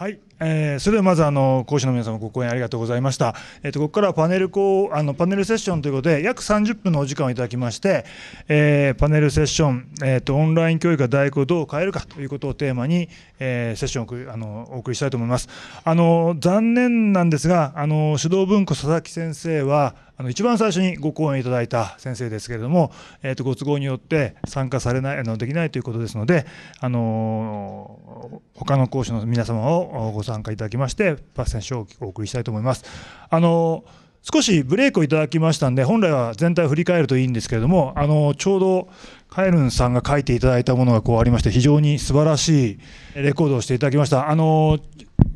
はい、えー、それではまずあの講師の皆様ご講演ありがとうございました。えっ、ー、とここからはパネルこうあのパネルセッションということで約30分のお時間をいただきまして、えー、パネルセッションえっ、ー、とオンライン教育が大学をどう変えるかということをテーマに、えー、セッションをあのお送りしたいと思います。あの残念なんですがあの指導文庫佐々木先生はあの一番最初にご講演いただいた先生ですけれども、えー、とご都合によって参加されないあのできないということですので、あの他の講師の皆様をご参加いただきましてパスセンをお送りしたいと思います。あの少しブレイクをいただきましたんで、本来は全体を振り返るといいんですけれども、あのちょうどカエルンさんが書いていただいたものがこうありまして、非常に素晴らしいレコードをしていただきました。あの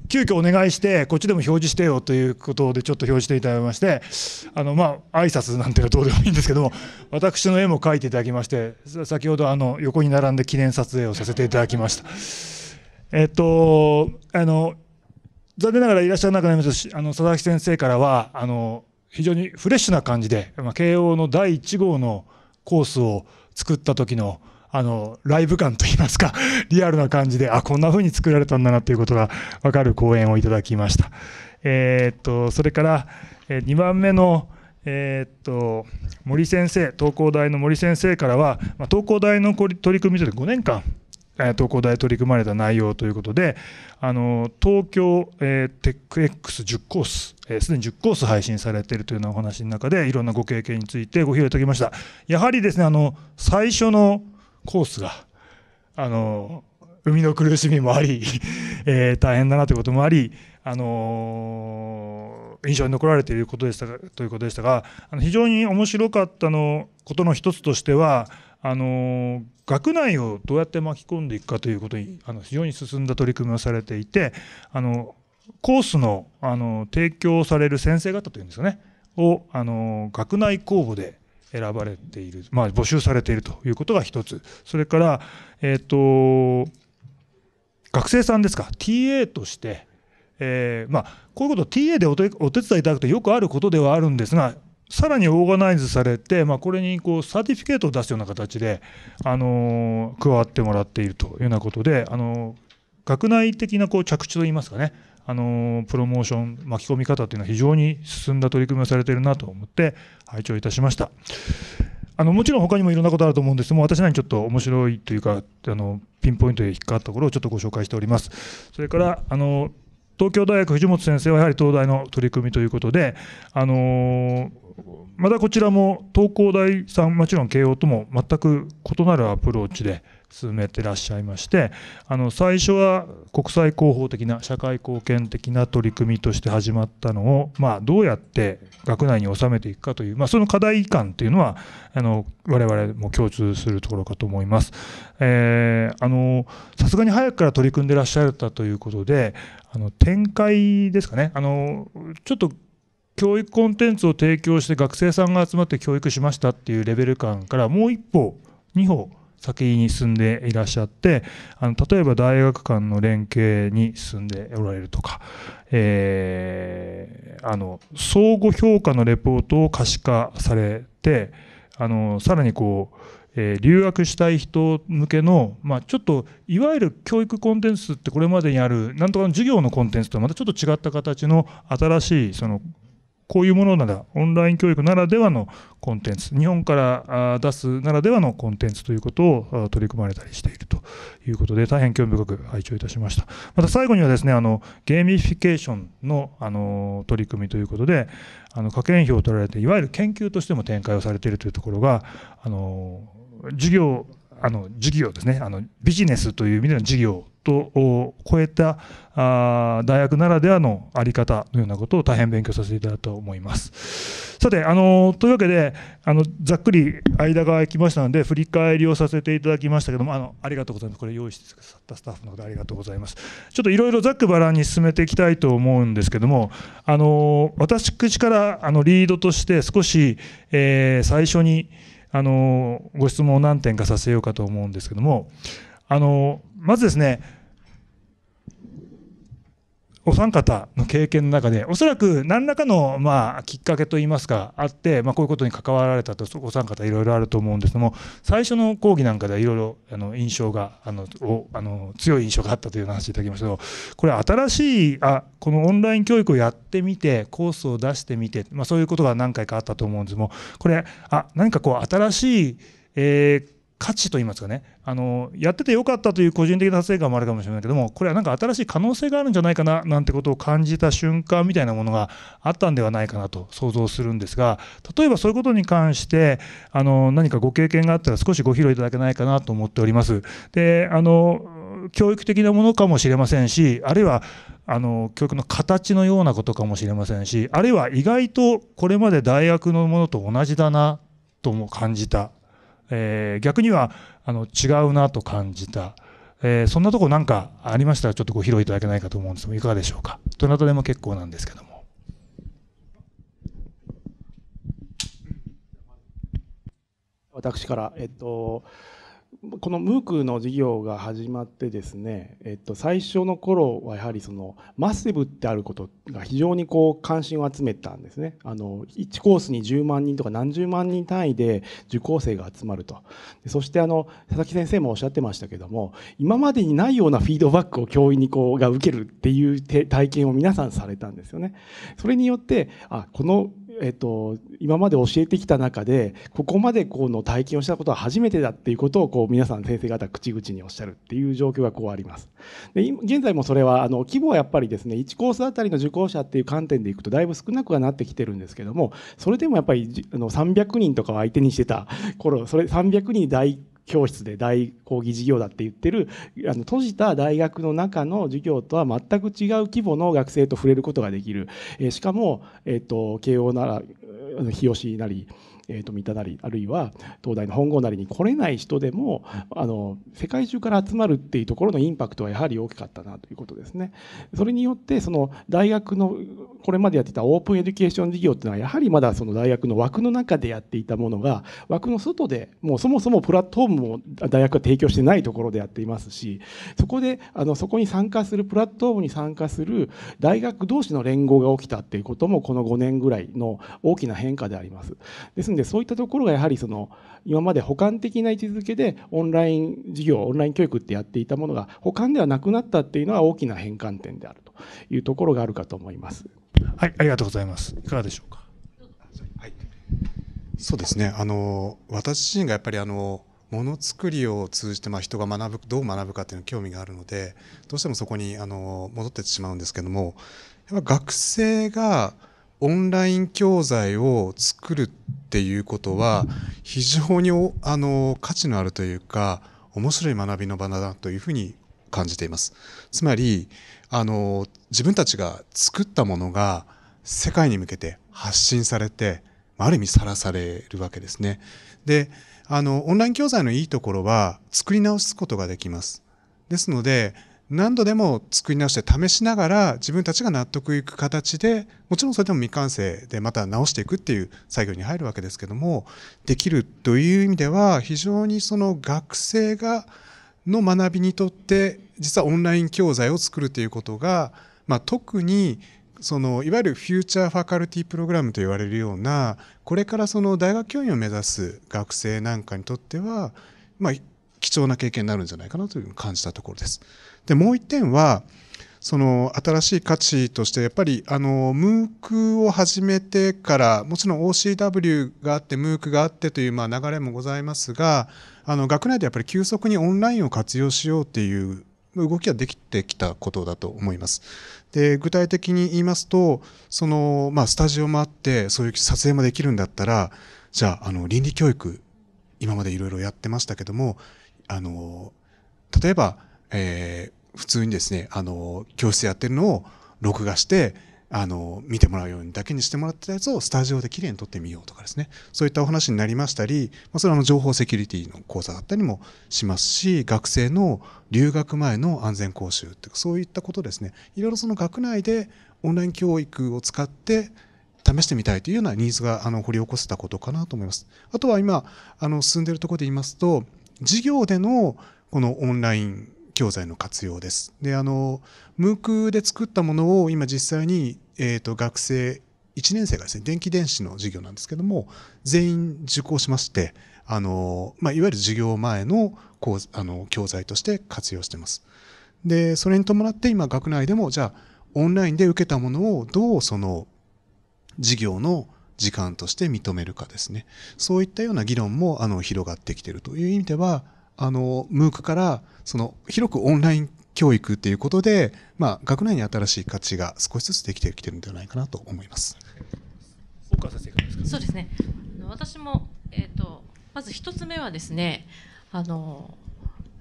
急遽お願いして、こっちでも表示してよということで、ちょっと表示していただきまして、あのまあ挨拶なんていうのはどうでもいいんですけども、私の絵も描いていただきまして、先ほどあの横に並んで記念撮影をさせていただきました。えっと、あの残念ながらいらっしゃらなくなりましたし、あの佐々木先生からは、あの非常にフレッシュな感じで、ま慶応の第1号のコースを作った時のあの、ライブ感といいますか、リアルな感じで、あ、こんな風に作られたんだなということがわかる講演をいただきました。えー、っと、それから、え2番目の、えー、っと森先生、東工大の森先生からは、まあ、東工大の取り組みと5年間、東工大取り組まれた内容ということで、あの東京、えー、テック X10 コース、す、えー、で、に10コース配信されているというようなお話の中で、いろんなご経験についてご披露いただきました。やはりですねあの最初のコースが、あの、海の苦しみもあり、えー、大変だなということもあり、あのー、印象に残られていることでしたということでしたが、あの非常に面白かったのことの一つとしては、あのー、学内をどうやって巻き込んでいくかということにあの非常に進んだ取り組みをされていて、あのコースのあの提供される先生方というんですよね、をあの学内公募で選ばれている、まあ、募集されているということが1つ、それから、えーと、学生さんですか、TA として、えー、まあ、こういうこと、TA でお手伝いいただくとよくあることではあるんですが、さらにオーガナイズされて、まあ、これにこうサーティフィケートを出すような形で、あのー、加わってもらっているというようなことで、あのー、学内的なこう着地といいますかね、あのプロモーション巻き込み方というのは非常に進んだ取り組みをされているなと思って拝聴いたしましたあのもちろん他にもいろんなことあると思うんですが私なりにちょっと面白いというかあのピンポイントで引っかかったところをちょっとご紹介しておりますそれからあの東京大学藤本先生はやはり東大の取り組みということで、あのー、またこちらも東工大さんもちろん慶応とも全く異なるアプローチで進めてらっしゃいましてあの最初は国際広報的な社会貢献的な取り組みとして始まったのを、まあ、どうやって学内に収めていくかという、まあ、その課題感というのはあの我々も共通するところかと思います。えあのさすがに早くから取り組んでらっしゃったということであの展開ですかねあのちょっと教育コンテンツを提供して学生さんが集まって教育しましたっていうレベル感からもう一歩2歩先に進んでいらっしゃってあの例えば大学間の連携に進んでおられるとか、えー、あの相互評価のレポートを可視化されてあのさらにこうえー、留学したい人向けの、まあ、ちょっといわゆる教育コンテンツってこれまでにあるなんとかの授業のコンテンツとはまたちょっと違った形の新しいそのこういうものなら、オンライン教育ならではのコンテンツ、日本から出すならではのコンテンツということを取り組まれたりしているということで、大変興味深く拝聴いたしました。また最後にはですね、あのゲーミフィケーションのあの取り組みということで、あの科研費を取られて、いわゆる研究としても展開をされているというところが、あの授業、あの授業ですねあのビジネスという意味での授業トを超えたあ大学ならではの在り方のようなことを大変勉強させていただいたと思います。さて、あのというわけであの、ざっくり間が空きましたので、振り返りをさせていただきましたけども、あのありがとうございます。これ、用意してくださったスタッフの方、ありがとうございます。ちょっといろいろざっくばらんに進めていきたいと思うんですけども、あの私口からあのリードとして少し、えー、最初にあのご質問を何点かさせようかと思うんですけども、あのまずですねお三方の経験の中で、おそらく何らかの、まあ、きっかけといいますか、あって、まあ、こういうことに関わられたと、お三方いろいろあると思うんですけども、最初の講義なんかでいろいろ、あの、印象が、あの、おあの強い印象があったという話いただきましたけど、これ新しい、あ、このオンライン教育をやってみて、コースを出してみて、まあ、そういうことが何回かあったと思うんですけども、これ、あ、何かこう、新しい、えー、価値といいますかね、あのやっててよかったという個人的な達成感もあるかもしれないけどもこれはなんか新しい可能性があるんじゃないかななんてことを感じた瞬間みたいなものがあったんではないかなと想像するんですが例えばそういうことに関してあの何かご経験があったら少しご披露いただけないかなと思っております。であの教育的なものかもしれませんしあるいはあの教育の形のようなことかもしれませんしあるいは意外とこれまで大学のものと同じだなとも感じた、えー、逆にはあの違うなと感じた、えー、そんなとこなんかありましたらちょっとご披露いただけないかと思うんですけどいかがでしょうかどなたでも結構なんですけども。私から、えっと、このムークの事業が始まってですね、えっと、最初の頃はやはりそのマッセブってあることが非常にこう関心を集めたんですねあの1コースに10万人とか何十万人単位で受講生が集まるとそしてあの佐々木先生もおっしゃってましたけども今までにないようなフィードバックを教員にこうが受けるっていう体験を皆さんされたんですよねそれによってあこのえっと、今まで教えてきた中でここまでこの体験をしたことは初めてだっていうことをこう皆さん先生方口々におっしゃるっていう状況がこうあります。で現在もそれはあの規模はやっぱりですね1コースあたりの受講者っていう観点でいくとだいぶ少なくはなってきてるんですけどもそれでもやっぱりあの300人とかを相手にしてた頃それ300人第1教室で大講義授業だって言ってるあの閉じた大学の中の授業とは全く違う規模の学生と触れることができる、えしかも、えーと、慶応なら日吉なりえー、と三田なりあるいは東大の本郷なりに来れない人でもあの世界中から集まるっていうところのインパクトはやはり大きかったなということですね。それによってその大学のこれまでやってたオープンエデュケーション事業っていうのはやはりまだその大学の枠の中でやっていたものが枠の外でもうそもそもプラットフォームを大学は提供してないところでやっていますしそこであのそこに参加するプラットフォームに参加する大学同士の連合が起きたっていうこともこの5年ぐらいの大きな変化であります。ですんでそういったところがやはりその今まで補完的な位置づけでオンライン授業オンライン教育ってやっていたものが補完ではなくなったっていうのは大きな変換点であるというところがあるかと思います。はい、ありがとうございます。いかがでしょうか。はい、そうですね。あの私自身がやっぱりあのものづくりを通じてまあ人が学ぶどう学ぶかっていうの興味があるのでどうしてもそこにあの戻ってしまうんですけどもやっぱ学生がオンライン教材を作るっていうことは非常にあの価値のあるというか面白い学びの場だなというふうに感じていますつまりあの自分たちが作ったものが世界に向けて発信されてある意味さらされるわけですねであのオンライン教材のいいところは作り直すことができますですので何度でも作り直して試しながら自分たちが納得いく形でもちろんそれでも未完成でまた直していくっていう作業に入るわけですけどもできるという意味では非常にその学生がの学びにとって実はオンライン教材を作るということが、まあ、特にそのいわゆるフューチャーファカルティプログラムと言われるようなこれからその大学教員を目指す学生なんかにとっては、まあ、貴重な経験になるんじゃないかなというふうに感じたところです。でもう1点はその新しい価値としてやっぱりあの MOOC を始めてからもちろん OCW があって MOOC があってというまあ流れもございますがあの学内でやっぱり急速にオンラインを活用しようっていう動きはできてきたことだと思います。で具体的に言いますとその、まあ、スタジオもあってそういう撮影もできるんだったらじゃああの倫理教育今までいろいろやってましたけどもあの例えば、えー、普通にですねあの教室やってるのを録画してあの見てもらうようにだけにしてもらったやつをスタジオできれいに撮ってみようとかですねそういったお話になりましたり、まあ、それはあの情報セキュリティの講座だったりもしますし学生の留学前の安全講習ってそういったことですねいろいろその学内でオンライン教育を使って試してみたいというようなニーズがあの掘り起こせたことかなと思います。あとは今あの進んでいるところで言いますと授業でのこのオンライン教材の活用です。で、あの、MOOC で作ったものを今実際に、えっ、ー、と、学生、1年生がですね、電気電子の授業なんですけども、全員受講しまして、あの、まあ、いわゆる授業前の、こう、あの、教材として活用してます。で、それに伴って今、学内でも、じゃあ、オンラインで受けたものをどうその、授業の時間として認めるかですね。そういったような議論もあの広がってきているという意味では、あの、ムークからその広くオンライン教育っていうことで、まあ、学内に新しい価値が少しずつできてきてるんではないかなと思います。岡先生ですか。そうですね。私もえっ、ー、とまず一つ目はですね、あの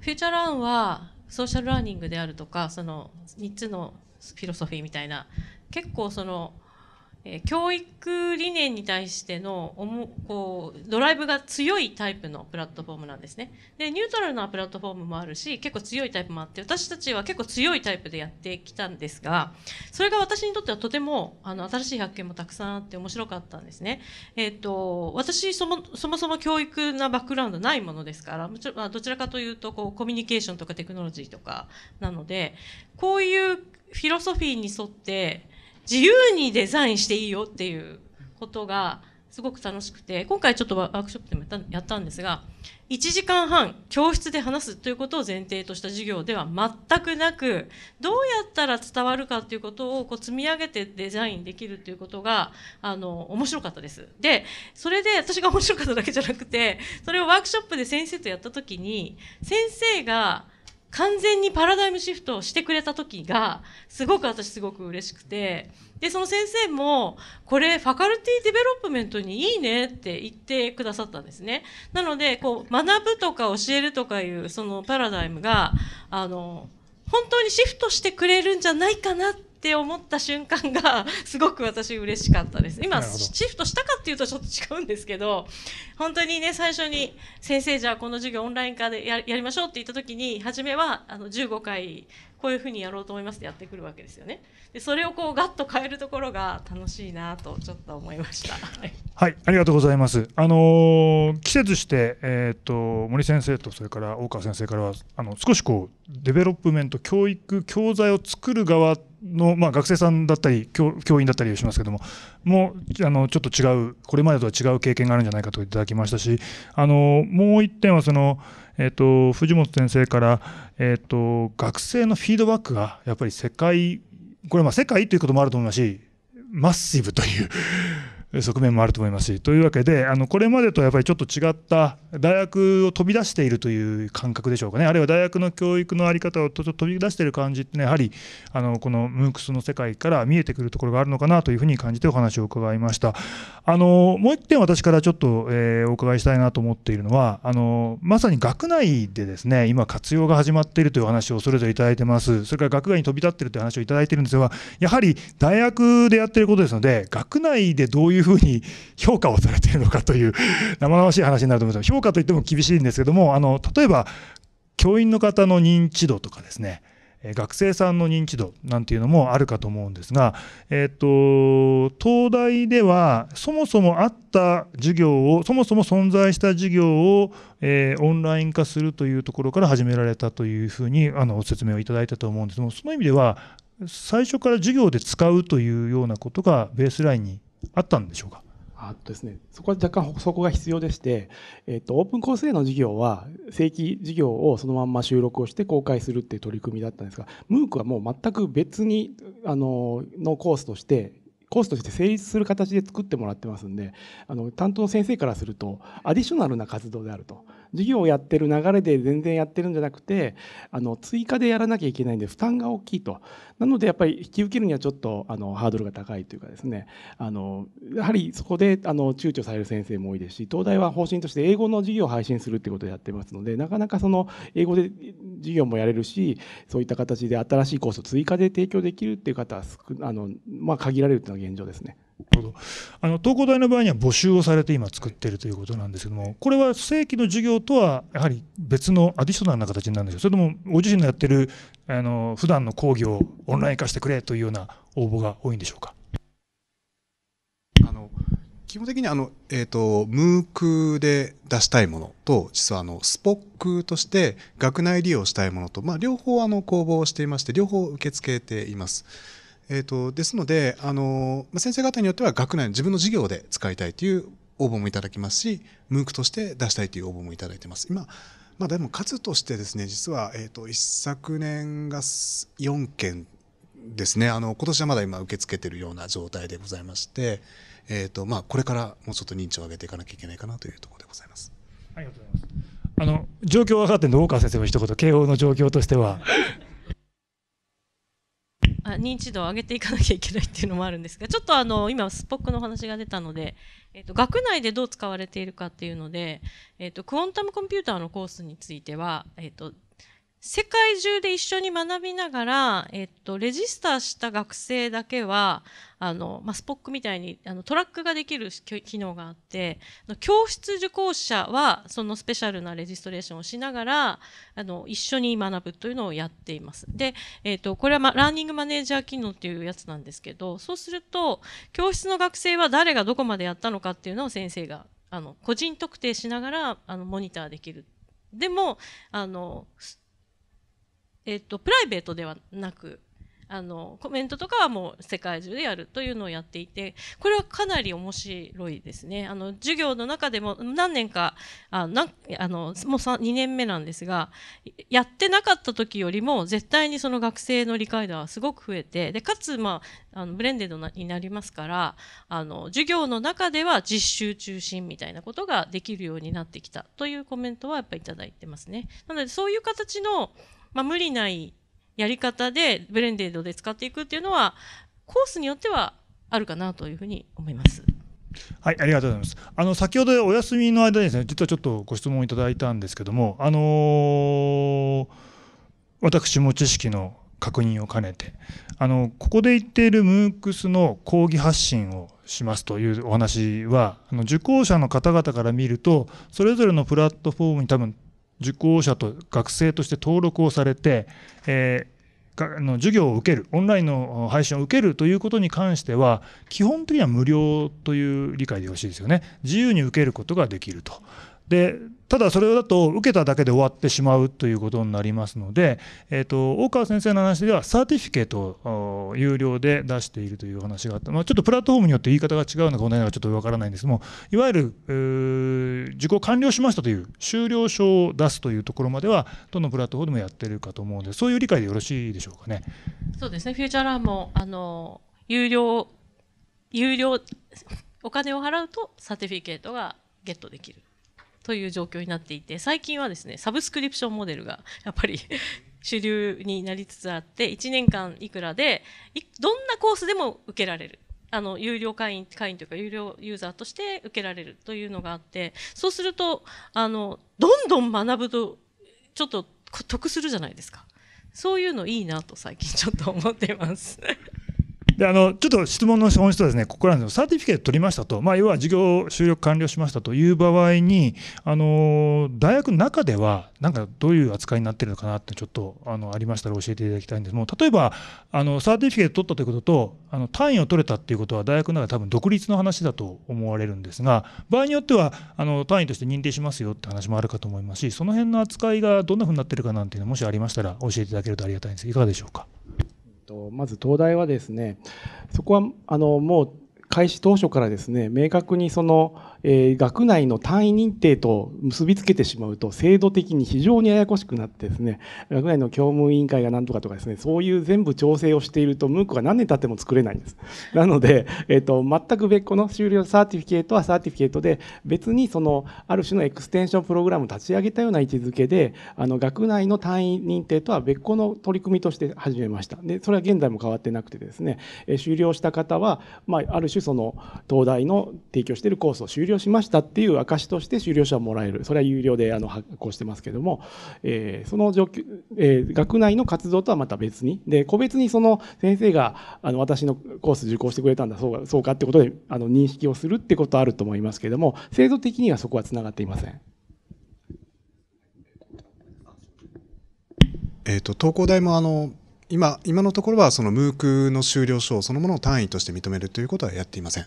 フューチャーランはソーシャルラーニングであるとか、その3つのフィロソフィーみたいな結構そのえ教育理念に対してのおもこうドライブが強いタイプのプラットフォームなんですね。でニュートラルなプラットフォームもあるし結構強いタイプもあって私たちは結構強いタイプでやってきたんですがそれが私にとってはとてもあの新しい発見もたくさんあって面白かったんですね。えー、っと私そもそもそも教育なバックグラウンドないものですからもちろん、まあ、どちらかというとこうコミュニケーションとかテクノロジーとかなのでこういうフィロソフィーに沿って自由にデザインしていいよっていうことがすごく楽しくて今回ちょっとワークショップでもやったんですが1時間半教室で話すということを前提とした授業では全くなくどうやったら伝わるかということをこう積み上げてデザインできるということがあの面白かったです。でそれで私が面白かっただけじゃなくてそれをワークショップで先生とやった時に先生が完全にパラダイムシフトをしてくれた時がすごく私すごく嬉しくてでその先生もこれファカルティデベロップメントにいいねって言ってくださったんですねなのでこう学ぶとか教えるとかいうそのパラダイムがあの本当にシフトしてくれるんじゃないかなってって思った瞬間が すごく私嬉しかったです今シフトしたかっていうとちょっと違うんですけど本当にね最初に先生じゃあこの授業オンライン化でやりましょうって言った時に初めはあの15回こういうふうにやろうと思いますってやってくるわけですよねでそれをこうガッと変えるところが楽しいなとちょっと思いましたはいはい、ありがとうございますあのー、季節して、えーと、と森先生とそれから大川先生からはあの少しこうデベロップメント教育教材を作る側っての、まあ、学生さんだったり教教員だったりしますけどももうあのちょっと違うこれまでとは違う経験があるんじゃないかといただきましたしあのもう一点はその、えーと、藤本先生から、えーと、学生のフィードバックがやっぱり世界これまあ世界ということもあると思いますしマッシブという側面もあると思いますし、というわけで、あのこれまでとやっぱりちょっと違った、大学を飛び出しているという感覚でしょうかね、あるいは大学の教育の在り方をと飛び出している感じってね、やはりあのこの MOOCs の世界から見えてくるところがあるのかなというふうに感じてお話を伺いました。あのもう1点、私からちょっと、えー、お伺いしたいなと思っているのは、あのまさに学内でですね、今、活用が始まっているという話をそれぞれいただいてます、それから学外に飛び立っているという話をいただいているんですが、やはり大学でやってることですので、学内でどういうふうに評価をされているのかという 生々しい話になると思います評価といっても厳しいんですけどもあの例えば教員の方の認知度とかですね学生さんの認知度なんていうのもあるかと思うんですが、えっ、と、東大ではそもそもあった授業をそもそも存在した授業を、えー、オンライン化するというところから始められたというふうにあの説明をいただいたと思うんですがその意味では最初から授業で使うというようなことがベースラインにあったんでしょうかあとですね、そこは若干補足が必要でして、えっと、オープンコースへの事業は正規事業をそのまんま収録をして公開するっていう取り組みだったんですが MOOC はもう全く別にあののコースとしてコースとして成立する形で作ってもらってますんであの担当の先生からするとアディショナルな活動であると。授業をやってる流れで全然やってるんじゃなくてあの追加でやらなきゃいけないんで負担が大きいとなのでやっぱり引き受けるにはちょっとあのハードルが高いというかですねあのやはりそこであの躊躇される先生も多いですし東大は方針として英語の授業を配信するってことをやってますのでなかなかその英語で授業もやれるしそういった形で新しいコースを追加で提供できるっていう方はあの、まあ、限られるというのが現状ですね。あの東工大の場合には募集をされて今作っているということなんですけどもこれは正規の授業とはやはり別のアディショナルな形になるんですょうそれともご自身のやってるあの普段の講義をオンライン化してくれというような応募が多いんでしょうかあの基本的にあの、えーと、ム MOOC で出したいものと実はあのスポックとして学内利用したいものと、まあ、両方あの公募をしていまして両方受け付けています。えーと、ですのであの、先生方によっては学内の自分の授業で使いたいという応募もいただきますし MOOC として出したいという応募もいただいています今、まあ、でも数としてですね実は、えーと、一昨年が4件ですねあの今年はまだ今受け付けているような状態でございまして、えーとまあ、これからもうちょっと認知を上げていかなきゃいけないかなというところでございます。ありがとうございますあの状況分かっているの大川先生も一言慶応の状況としては 認知度を上げていかなきゃいけないっていうのもあるんですがちょっとあの今スポックの話が出たので、えー、と学内でどう使われているかっていうので、えー、とクォンタムコンピューターのコースについては、えー、と世界中で一緒に学びながら、えっと、レジスターした学生だけはあの、まあ、スポックみたいにあのトラックができる機能があって教室受講者はそのスペシャルなレジストレーションをしながらあの一緒に学ぶというのをやっています。で、えっと、これは、ま、ラーニングマネージャー機能っていうやつなんですけどそうすると教室の学生は誰がどこまでやったのかっていうのを先生があの個人特定しながらあのモニターできる。でもあのえっと、プライベートではなくあのコメントとかはもう世界中でやるというのをやっていてこれはかなり面白いですねあの授業の中でも何年かあなあのもう2年目なんですがやってなかった時よりも絶対にその学生の理解度はすごく増えてでかつ、まあ、あのブレンデッドになりますからあの授業の中では実習中心みたいなことができるようになってきたというコメントはやっぱり頂いてますね。なのでそういう形のまあ、無理ないやり方でブレンデードで使っていくっていうのはコースによってはあるかなというふうに思います。はい、ありがとうございます。あの先ほどお休みの間にですね、実はちょっとご質問いただいたんですけども、あのー、私も知識の確認を兼ねて、あのここで言っている MOOCs の講義発信をしますというお話は、あの受講者の方々から見ると、それぞれのプラットフォームに多分受講者と学生として登録をされて、えー、の授業を受けるオンラインの配信を受けるということに関しては基本的には無料という理解でよろしいですよね自由に受けることができるとでただそれだと受けただけで終わってしまうということになりますので、えーと、大川先生の話ではサーティフィケートを有料で出しているという話があった、まあ、ちょっとプラットフォームによって言い方が違うのか同じのかちょっとわからないんですけどもいわゆる自己完了しましたという終了証を出すというところまではどのプラットフォームでもやってるかと思うのでそういう理解でよろしいでしょうかね。そうですねフューチャーランもあの有料有料お金を払うとサーティフィケートがゲットできるという状況になっていて最近はですねサブスクリプションモデルがやっぱり 主流になりつつあって1年間いくらでどんなコースでも受けられるあの有料会員会員というか有料ユーザーとして受けられるというのがあってそうするとあのどんどん学ぶとちょっと得するじゃないですかそういうのいいなと最近ちょっと思ってますであのちょっと質問の本質はですね、ここなんですサーティフィケート取りましたと、まあ、要は授業収録完了しましたという場合に、あの大学の中では、なんかどういう扱いになってるのかなって、ちょっとあのありましたら教えていただきたいんですもう例えばあの、サーティフィケート取ったということと、あの単位を取れたっていうことは、大学の中で多分独立の話だと思われるんですが、場合によってはあの単位として認定しますよって話もあるかと思いますし、その辺の扱いがどんなふうになってるかなんていうのもしありましたら、教えていただけるとありがたいんですが、いかがでしょうか。と、まず東大はですねそこはあのもう開始当初からですね明確にそのえー、学内の単位認定と結びつけてしまうと制度的に非常にややこしくなってですね学内の教務委員会が何とかとかですねそういう全部調整をしているとムークが何年経っても作れないんですなので、えーと、全く別個の終了サーティフィケートはサーティフィケートで別にそのある種のエクステンションプログラムを立ち上げたような位置づけであの学内の単位認定とは別個の取り組みとして始めましたでそれは現在も変わってなくてですね、えー、了した方は、まあ、ある種その東大の提供しているコースを終了業しましたっていう証として修了者はもらえるそれは有料であの発行してますけども、えー、その状況、えー、学内の活動とはまた別にで個別にその先生があの私のコース受講してくれたんだそうかそうかってことであの認識をするってことはあると思いますけども制度的にはそこはつながっていません。えーと東工大もあの今今のところはその MOOC の修了証そのものを単位として認めるということはやっていません。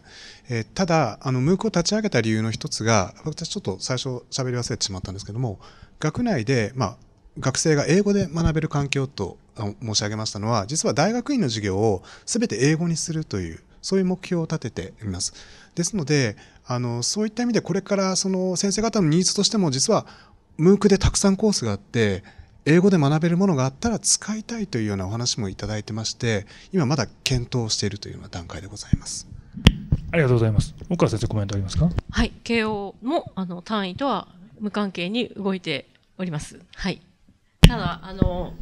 えー、ただ、あの MOOC を立ち上げた理由の一つが、私ちょっと最初喋り忘れてしまったんですけども、学内で、まあ、学生が英語で学べる環境と申し上げましたのは、実は大学院の授業を全て英語にするという、そういう目標を立てています。ですので、あのそういった意味でこれからその先生方のニーズとしても実は MOOC でたくさんコースがあって、英語で学べるものがあったら使いたいというようなお話もいただいてまして今まだ検討しているというような段階でございます。ありがとうございます。大川先生コメントありますか。はい、慶応もあの単位とは無関係に動いております。はい。ただあの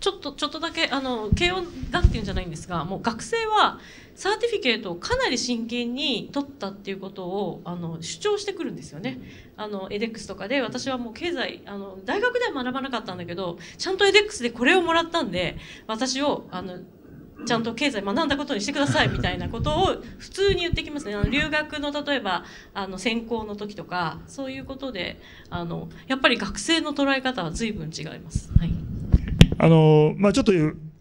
ちょっとちょっとだけあの慶応学っていうんじゃないんですがもう学生はサーティフィケートをかなり真剣に取ったっていうことをあの主張してくるんですよね。あのエデックスとかで私はもう経済あの大学では学ばなかったんだけどちゃんとエデックスでこれをもらったんで私をあのちゃんと経済学んだことにしてくださいみたいなことを普通に言ってきますね。あの留学の例えばあの専攻の時とかそういうことであのやっぱり学生の捉え方は随分違います。はいあのまあ、ちょっと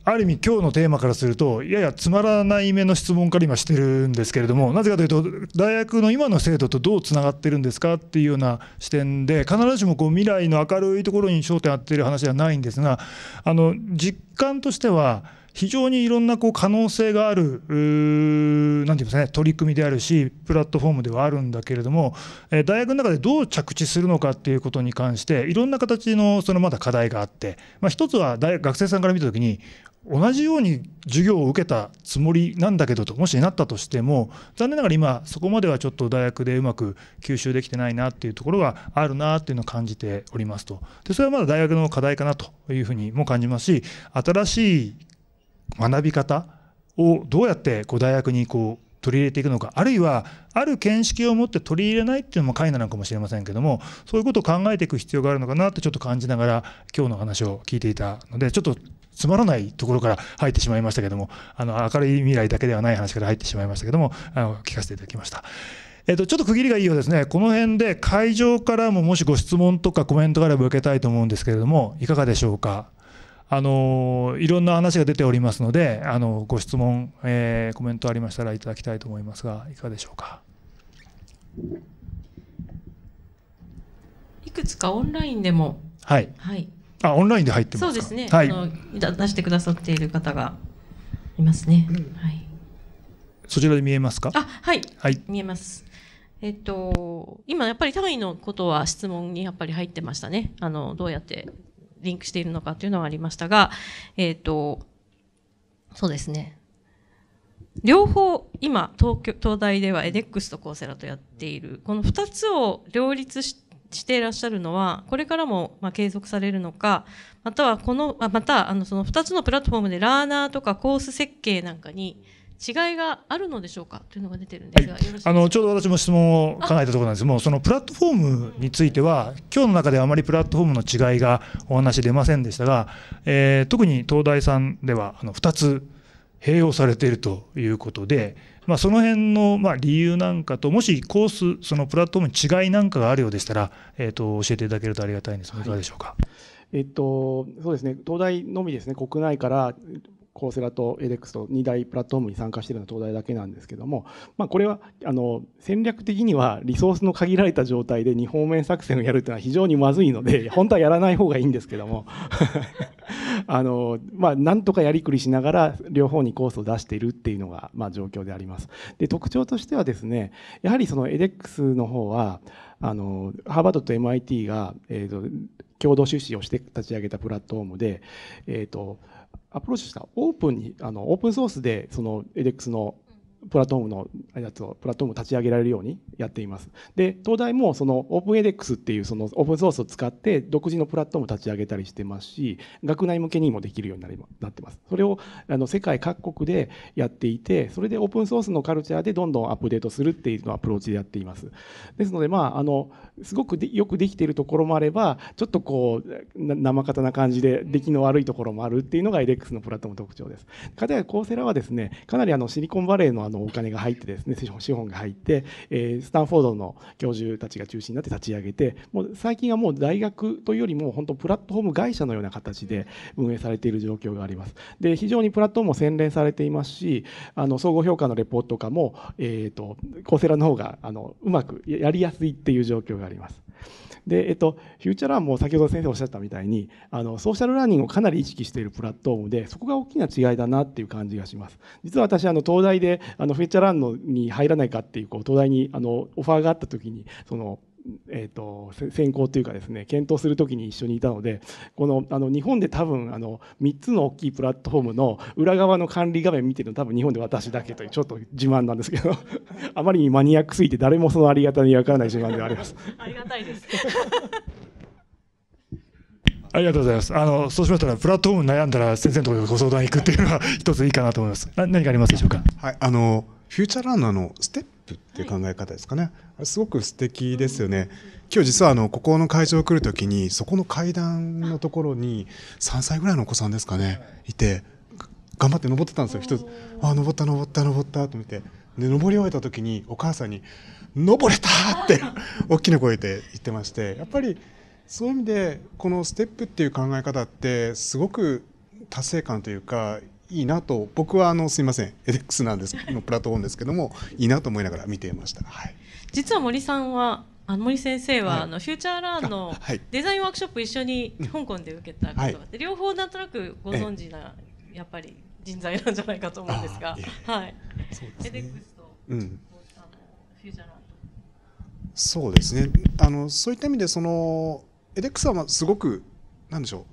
ある意味、今日のテーマからすると、ややつまらない目の質問から今してるんですけれども、なぜかというと、大学の今の制度とどうつながってるんですかっていうような視点で、必ずしもこう未来の明るいところに焦点を当ててる話ではないんですが、あの実感としては、非常にいろんなこう可能性がある、なんていますかね、取り組みであるし、プラットフォームではあるんだけれども、え大学の中でどう着地するのかっていうことに関して、いろんな形のそのまだ課題があって、まあ、一つは大学生さんから見たときに、同じように授業を受けたつもりなんだけどと、もしなったとしても、残念ながら今、そこまではちょっと大学でうまく吸収できてないなっていうところがあるなっていうのを感じておりますと。で、それはまだ大学の課題かなというふうにも感じますし、新しい学び方をどうやってこう大学にこう取り入れていくのかあるいはある見識を持って取り入れないっていうのも解なのかもしれませんけどもそういうことを考えていく必要があるのかなってちょっと感じながら今日の話を聞いていたのでちょっとつまらないところから入ってしまいましたけどもあの明るい未来だけではない話から入ってしまいましたけどもあの聞かせていただきました。えっと、ちょっと区切りがいいようですね。この辺で会場からももしご質問とかコメントがあれば受けたいと思うんですけれども、いかがでしょうか。あのいろんな話が出ておりますので、あのご質問、えー、コメントありましたらいただきたいと思いますが、いかがでしょうか。いくつかオンラインでも、はい、はい、あオンラインで入ってますそうですね、はい、あの出してくださっている方がいますね。はい、そちらで見えますか。あ、はい、はい、見えます。えっと、今やっぱり単位のことは質問にやっぱり入ってましたね。あの、どうやってリンクしているのかというのはありましたが、えっ、ー、と、そうですね。両方今東京東大では edX とコーセラとやっているこの2つを両立していらっしゃるのはこれからもま継続されるのかまたはこのまたあのその2つのプラットフォームでラーナーとかコース設計なんかに違いがあるのでしょうかというのが出てるんですが、はい、あのちょうど私も質問を考えたところなんですもうそのプラットフォームについては今日の中ではあまりプラットフォームの違いがお話出ませんでしたが、えー、特に東大さんではあの2つ併用されているということで、まあ、その辺のまあ理由なんかともしコースそのプラットフォームに違いなんかがあるようでしたら、えー、と教えていただけるとありがたいんですが、はい、いかがでしょうか。えっと、そうですね、東大のみですね、国内からコーセラとエデックスと2大プラットフォームに参加しているのは東大だけなんですけども、まあ、これはあの戦略的にはリソースの限られた状態で二方面作戦をやるというのは非常にまずいので 本当はやらない方がいいんですけども あの、まあ、なんとかやりくりしながら両方にコースを出しているっていうのが、まあ、状況であります。で特徴としてはですねやはりそのエデックスの方はあのハーバードと MIT が、えーと、共同出資をして立ち上げたプラットフォームで、えーとアプローチしたオープンにあのオープンソースでその edX のプラットフォームのやつをプラットフォームを立ち上げられるようにやっています。で東大もそのオープンエデックスっていうそのオープンソースを使って独自のプラットフォームを立ち上げたりしてますし学内向けにもできるようになりなってます。それをあの世界各国でやっていてそれでオープンソースのカルチャーでどんどんアップデートするっていうのアプローチでやっています。ですのでまああのすごくよくできているところもあればちょっとこう生方な感じで出来の悪いところもあるっていうのがエデックスのプラットフォーム特徴です。かたやコーセラはですねかなりあのシリコンバレーのあののお金が入ってですね資本が入って、えスタンフォードの教授たちが中心になって立ち上げてもう最近はもう大学というよりも本当プラットフォーム会社のような形で運営されている状況がありますで非常にプラットフォームも洗練されていますしあの総合評価のレポートとかも、えーと、とコーセラの方があのうまくやりやすいっていう状況があります。で、えっと、フューチャーランも先ほど先生おっしゃったみたいにあのソーシャルラーニングをかなり意識しているプラットフォームでそこが大きな違いだなっていう感じがします実は私あの東大であのフューチャーランドに入らないかっていうこう東大にあのオファーがあった時にそのえーと、先行というかですね検討するときに一緒にいたのでこのあの日本で多分あの3つの大きいプラットフォームの裏側の管理画面見てるの多分日本で私だけというちょっと自慢なんですけど あまりにマニアックすぎて誰もそのありがたみわからない自慢であります。ありがたいです ありがとうございます。あの、そうしましたら、プラットフォーム悩んだら、先生のところご相談行くっていうのは、一ついいかなと思います。何かありますでしょうか。はい、あの、フューチャーランナーのステップっていう考え方ですかね、はい、すごく素敵ですよね、今日実はあのここの会場来るときにそこの階段のところに3歳ぐらいのお子さんですかねいて頑張って登ってたんですよ一つあ登った登った登ったと見てで登り終えた時にお母さんに「登れた!」って 大きな声で言ってましてやっぱりそういう意味でこのステップっていう考え方ってすごく達成感というかいいなと僕はあのすみません edX なんですのプラットフォームですけども いいなと思いながら見ていました、はい、実は森さんはあの森先生は、はい、あのフューチャーラーンのデザインワークショップ一緒に香港で受けたことがあって、はい、両方なんとなくご存知なやっぱり人材なんじゃないかと思うんですが、はい。そうですね。うん。そうですね。あのそういった意味でそのエデックスはすごくなんでしょう。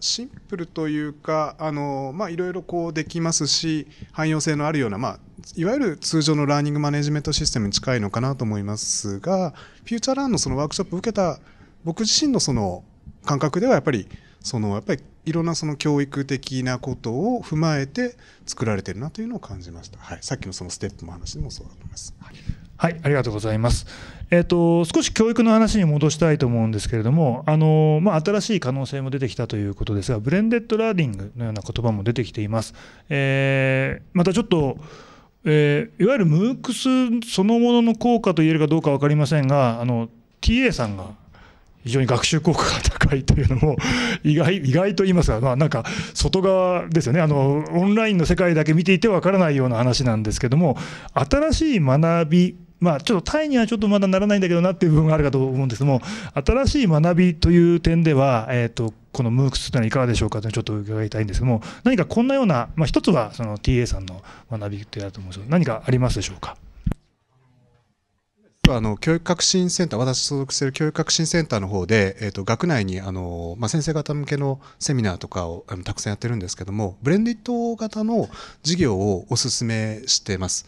シンプルというかいろいろできますし汎用性のあるようないわゆる通常のラーニングマネジメントシステムに近いのかなと思いますがフューチャーランのそのワークショップを受けた僕自身のその感覚ではやっぱりそのやっぱりいろんなその教育的なことを踏まえて作られてるなというのを感じました、はい、さっきのそのステップの話でもそうだと思います。はいはい、ありがとうございます。えっ、ー、と、少し教育の話に戻したいと思うんですけれども、あのまあ、新しい可能性も出てきたということですが、ブレンデッド・ラーディングのような言葉も出てきています。えー、またちょっとえー、いわゆる MOOCs そのものの効果と言えるかどうか分かりませんがあの TA さんが非常に学習効果が高いというのも 意外意外と言いますが、まあ、なんか外側ですよねあのオンラインの世界だけ見ていてわからないような話なんですけども新しい学びまあ、ちょっとタイにはちょっとまだならないんだけどなっていう部分があるかと思うんですけども、新しい学びという点では、えーと、この MOOCs というのはいかがでしょうかとちょっと伺いたいんですけども、何かこんなような、まあ、一つはその TA さんの学びというだと思うんですけど、何かありますでしょうか。あの教育革新センター私所属している教育革新センターの方で、えーと、と学内にあの、まあ、先生方向けのセミナーとかをあのたくさんやってるんですけどもブレンディット型の授業をお勧めしてます。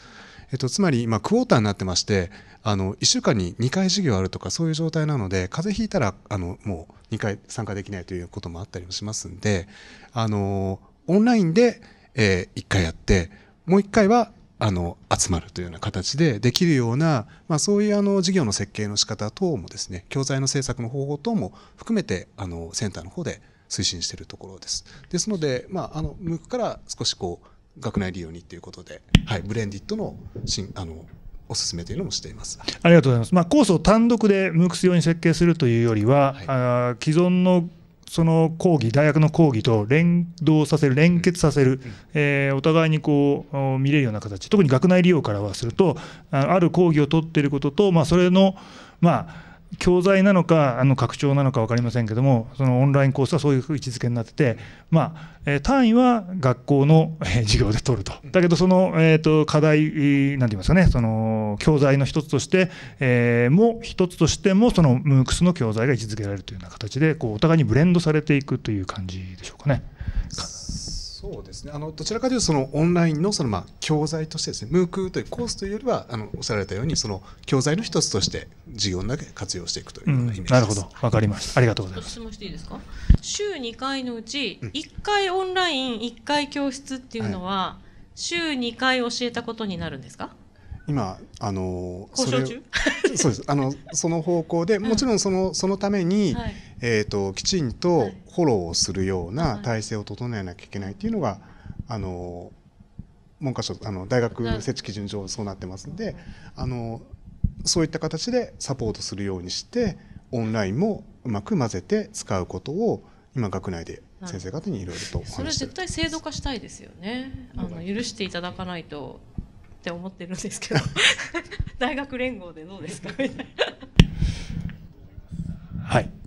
えっと、つまり今クォーターになってましてあの1週間に2回授業あるとかそういう状態なので風邪ひいたらあのもう2回参加できないということもあったりもしますんであのオンラインで、えー、1回やってもう1回はあの集まるというような形でできるような、まあ、そういうあの授業の設計の仕方等もですね教材の制作の方法等も含めてあのセンターの方で推進しているところです。ですので、まあ、あの向くから少しこう学内利用にということで、はい、ブレンディットの新あのおすすめというのもしていますありがとうございます、まあ、コースを単独で MOOCs 用に設計するというよりは、はい、あ既存のその講義、大学の講義と連動させる、連結させる、うん、えー、お互いにこう見れるような形、特に学内利用からはすると、ある講義を取っていることと、まあ、それの、まあ、教材なのかあの拡張なのか分かりませんけどもそのオンラインコースはそういう位置づけになってて、まあえー、単位は学校の、えー、授業で取るとだけどその、えーと、課題何て言いますかねその教材の一つとして、えー、も一つとしてもその MOOCs の教材が位置づけられるというような形でこうお互いにブレンドされていくという感じでしょうかね。そうですねあのどちらかというとそのオンラインのそのまあ教材としてですね MOOC というコースというよりはあのおっしゃられたようにその教材の一つとして授業だけ活用していくというようなイメージです、うん、なるほどわかりましたありがとうございます質問していいですか週2回のうち1回オンライン1回教室っていうのは、週2回教えたことになるんですか今あのそれ そうですあのその方向で、うん、もちろんそのそのために、はい、えーと、きちんとフォローをするような体制を整えなきゃいけないっていうのが、はい、あの文科省あの大学設置基準上そうなってますんで、あのそういった形でサポートするようにしてオンラインもうまく混ぜて使うことを今学内で先生方にいろいろとお話しそれ絶対制度化したいですよねあの許していただかないとって思ってるんですけど 大学連合でどうですかみたいな。はい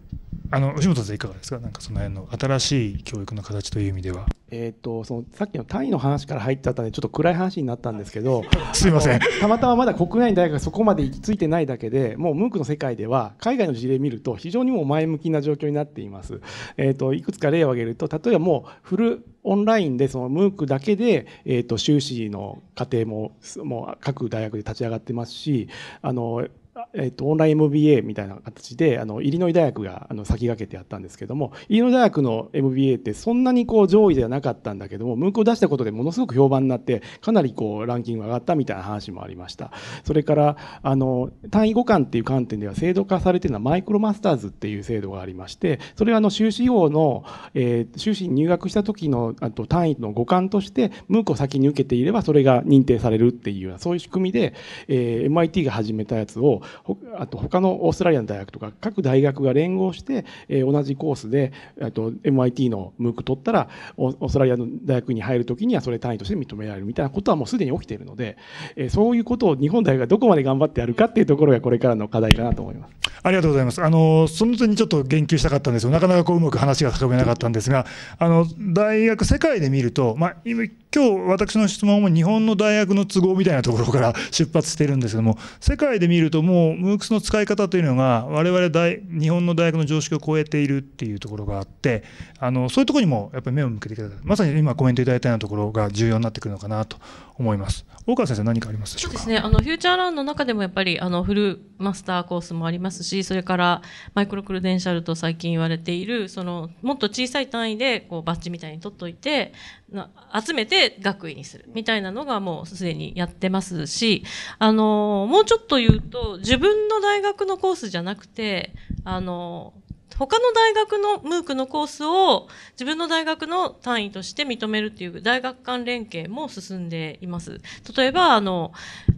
あの吉本さんいかがですかなんかその辺の新しい教育の形という意味では。えーと、そのさっきの単位の話から入っちゃったんでちょっと暗い話になったんですけど すいませんたまたままだ国内の大学がそこまで行き着いてないだけでもうムークの世界では海外の事例見ると非常にも前向きな状況になっています。えーと、いくつか例を挙げると例えばもうフルオンラインでそのムークだけで、えーと、と修士の課程ももう各大学で立ち上がってますしあのえっと、オンライン MBA みたいな形であのイリノイ大学があの先駆けてやったんですけどもイリノイ大学の MBA ってそんなにこう上位ではなかったんだけどもムンクを出したことでものすごく評判になってかなりこうランキング上がったみたいな話もありましたそれからあの単位互換っていう観点では制度化されてるのはマイクロマスターズっていう制度がありましてそれはあの修士用の、えー、修士に入学した時のあと単位の互換としてムンクを先に受けていればそれが認定されるっていうようなそういう仕組みで、えー、MIT が始めたやつをとあと他のオーストラリアの大学とか各大学が連合して、えー、同じコースでえと MIT の MOOC 取ったらオーストラリアの大学に入るときにはそれ単位として認められるみたいなことはもうすでに起きているので、えー、そういうことを日本大学がどこまで頑張ってやるかっていうところがこれからの課題かなと思います。ありがとうございます。あのその点にちょっと言及したかったんですよ。なかなかこううまく話が運べなかったんですが、あの大学世界で見ると、まあ今今日私の質問も日本の大学の都合みたいなところから 出発してるんですけども世界で見るともう MOOCs の使い方というのが我々大日本の大学の常識を超えているっていうところがあってあのそういうところにもやっぱり目を向けてくださいまさに今コメントいただいたようなところが重要になってくるのかなと思います大川先生何かありますそうですねあのフューチャーランドの中でもやっぱりあのフルマスターコースもありますしそれからマイクロクルデンシャルと最近言われているそのもっと小さい単位でこうバッジみたいに取っといてな集めて学位にするみたいなのがもうすでにやってますし、あの、もうちょっと言うと、自分の大学のコースじゃなくて、あの、他の大学のムークのコースを自分の大学の単位として認めるっていう大学間連携も進んでいます。例えば、あの、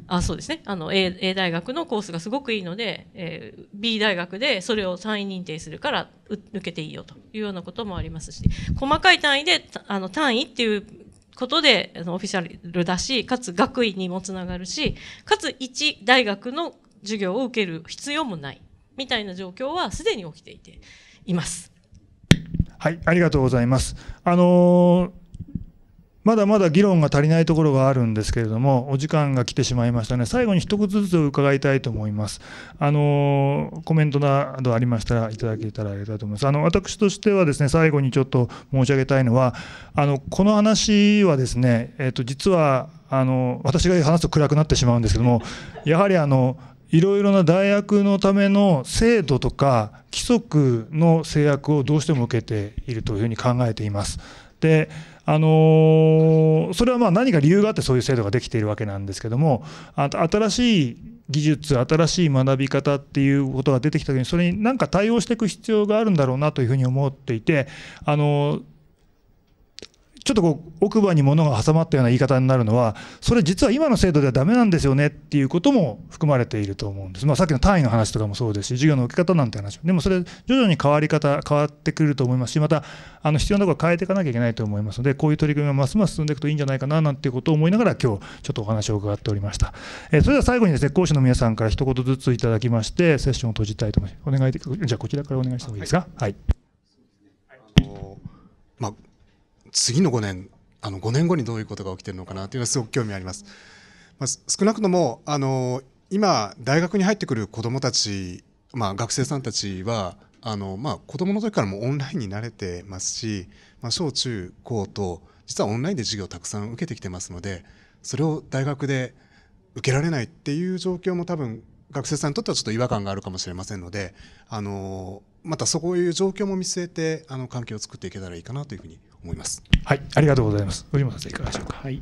あそうですね。あの、A, A 大学のコースがすごくいいので、えー、B 大学でそれを単位認定するから受けていいよというようなこともありますし、細かい単位で、あの、単位っていうことでオフィシャルだし、かつ学位にもつながるし、かつ一大学の授業を受ける必要もない、みたいな状況はすでに起きていています。はい、ありがとうございます。あのーまだまだ議論が足りないところがあるんですけれども、お時間が来てしまいましたね。最後に一言ずつ伺いたいと思います。あの、コメントなどありましたらいただけたらありがたいと思います。あの、私としてはですね、最後にちょっと申し上げたいのは、あの、この話はですね、えっ、と、実は、あの、私が話すと暗くなってしまうんですけども、やはりあの、いろいろな大学のための制度とか規則の制約をどうしても受けているというふうに考えています。であのそれはまあ何か理由があってそういう制度ができているわけなんですけども新しい技術新しい学び方っていうことが出てきた時にそれに何か対応していく必要があるんだろうなというふうに思っていてあのーちょっとこう奥歯に物が挟まったような言い方になるのはそれ実は今の制度ではダメなんですよねっていうことも含まれていると思うんです、まあ、さっきの単位の話とかもそうですし授業の受け方なんて話も、でもそれ徐々に変わり方変わってくると思いますしまたあの必要なところ変えていかなきゃいけないと思いますのでこういう取り組みがますます進んでいくといいんじゃないかななんていうことを思いながら今日ちょっとお話を伺っておりました、えー、それでは最後にですね講師の皆さんから一言ずついただきましてセッションを閉じたいと思いますお願いじゃあこちらからお願いしてもいいですかはい、はいまあ、次の5年あの5年後にどういうことが起きてるのかなというのはすごく興味あります。まあ、少なくともあの今大学に入ってくる子どもたち、まあ、学生さんたちはあの、まあ、子どもの時からもオンラインに慣れてますし、まあ、小中高と実はオンラインで授業をたくさん受けてきてますのでそれを大学で受けられないっていう状況も多分学生さんにとってはちょっと違和感があるかもしれませんのであのまたそういう状況も見据えてあの環境を作っていけたらいいかなというふうに思います。はい、ありがとうございます。瓜本さんいかがでしょうか。はい。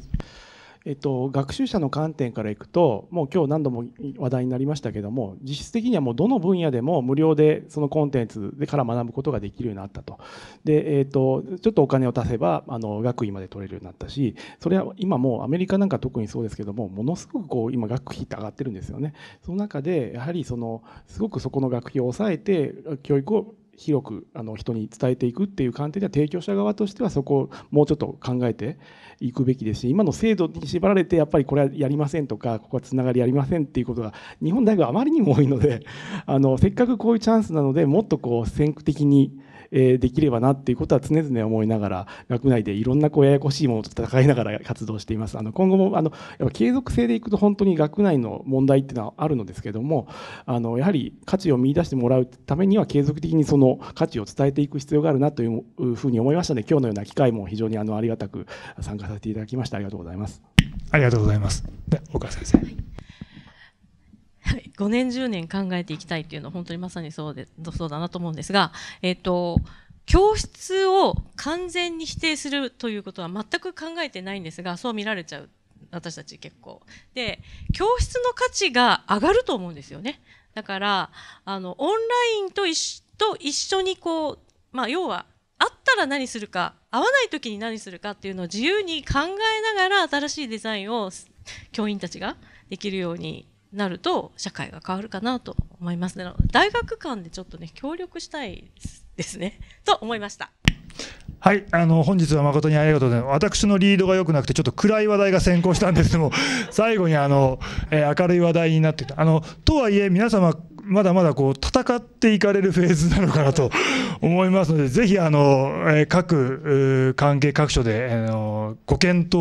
えっと、学習者の観点からいくともう今日何度も話題になりましたけども実質的にはもうどの分野でも無料でそのコンテンツでから学ぶことができるようになったとで、えっと、ちょっとお金を足せばあの学位まで取れるようになったしそれは今もうアメリカなんか特にそうですけどもものすごくこう今学費って上がってるんですよねその中でやはりそのすごくそこの学費を抑えて教育を広くあの人に伝えていくっていう観点では提供者側としてはそこをもうちょっと考えていくべきですし今の制度に縛られてやっぱりこれはやりませんとかここはつながりやりませんっていうことが日本大学あまりにも多いのであのせっかくこういうチャンスなのでもっとこう先駆的にえできればなっていうことは常々思いながら学内でいろんなこうややこしいものと戦いながら活動していますあの今後もあのやっぱ継続性でいくと本当に学内の問題っていうのはあるのですけどもあのやはり価値を見出してもらうためには継続的にその価値を伝えていく必要があるなというふうに思いましたので今日のような機会も非常にあのありがたく参加させていただきましてありがとうございますありがとうございますで岡先生、はいはい、5年10年考えていきたいっていうのは本当にまさにそうでそうだなと思うんですが、えっ、ー、と教室を完全に否定するということは全く考えてないんですがそう見られちゃう私たち結構。で教室の価値が上がると思うんですよね。だからあのオンラインと一と一緒にこう、まあ、要は会ったら何するか会わない時に何するかっていうのを自由に考えながら新しいデザインを教員たちができるようになると社会が変わるかなと思いますので大学間でちょっとね協力したいですね と思いました。はい、あの本日は誠にありがとうございます。私のリードが良くなくてちょっと暗い話題が先行したんですけども、最後にあの、えー、明るい話題になってた。あのとはいえ皆様まだまだこう戦っていかれるフェーズなのかなと 思いますので、ぜひあの、各関係各所で、ご検討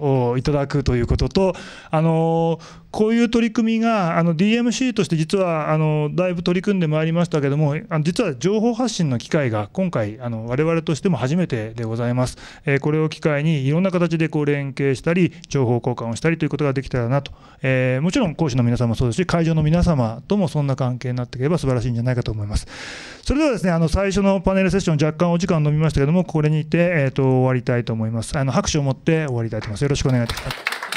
をいただくということと、あのこういう取り組みがあの DMC として実はあのだいぶ取り組んでまいりましたけどもあの実は情報発信の機会が今回あの我々としても初めてでございます、えー、これを機会にいろんな形でこう連携したり情報交換をしたりということができたらなと、えー、もちろん講師の皆様もそうですし会場の皆様ともそんな関係になっていけば素晴らしいんじゃないかと思いますそれではですねあの最初のパネルセッション若干お時間伸びましたけどもこれにて、えーと、終わりたいと思いますあの拍手を持って終わりたいと思いますよろしくお願いいたします